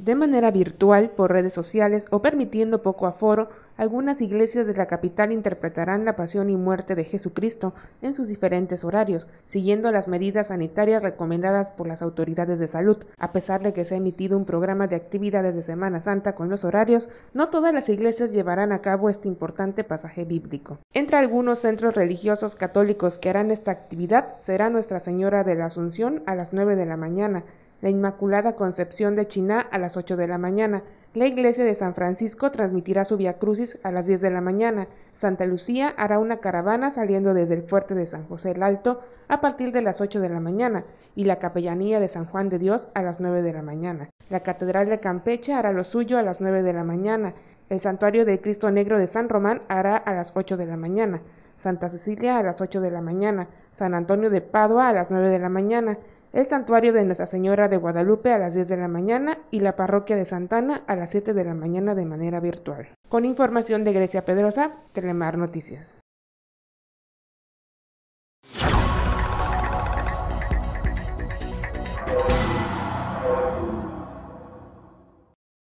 De manera virtual, por redes sociales o permitiendo poco aforo, algunas iglesias de la capital interpretarán la pasión y muerte de Jesucristo en sus diferentes horarios, siguiendo las medidas sanitarias recomendadas por las autoridades de salud. A pesar de que se ha emitido un programa de actividades de Semana Santa con los horarios, no todas las iglesias llevarán a cabo este importante pasaje bíblico. Entre algunos centros religiosos católicos que harán esta actividad será Nuestra Señora de la Asunción a las 9 de la mañana, la Inmaculada Concepción de Chiná a las ocho de la mañana. La iglesia de San Francisco transmitirá su Via Crucis a las diez de la mañana. Santa Lucía hará una caravana saliendo desde el fuerte de San José el Alto a partir de las ocho de la mañana y la capellanía de San Juan de Dios a las nueve de la mañana. La Catedral de Campeche hará lo suyo a las nueve de la mañana. El Santuario de Cristo Negro de San Román hará a las ocho de la mañana. Santa Cecilia a las ocho de la mañana. San Antonio de Padua a las nueve de la mañana el santuario de Nuestra Señora de Guadalupe a las 10 de la mañana y la parroquia de Santana a las 7 de la mañana de manera virtual. Con información de Grecia Pedrosa, Telemar Noticias.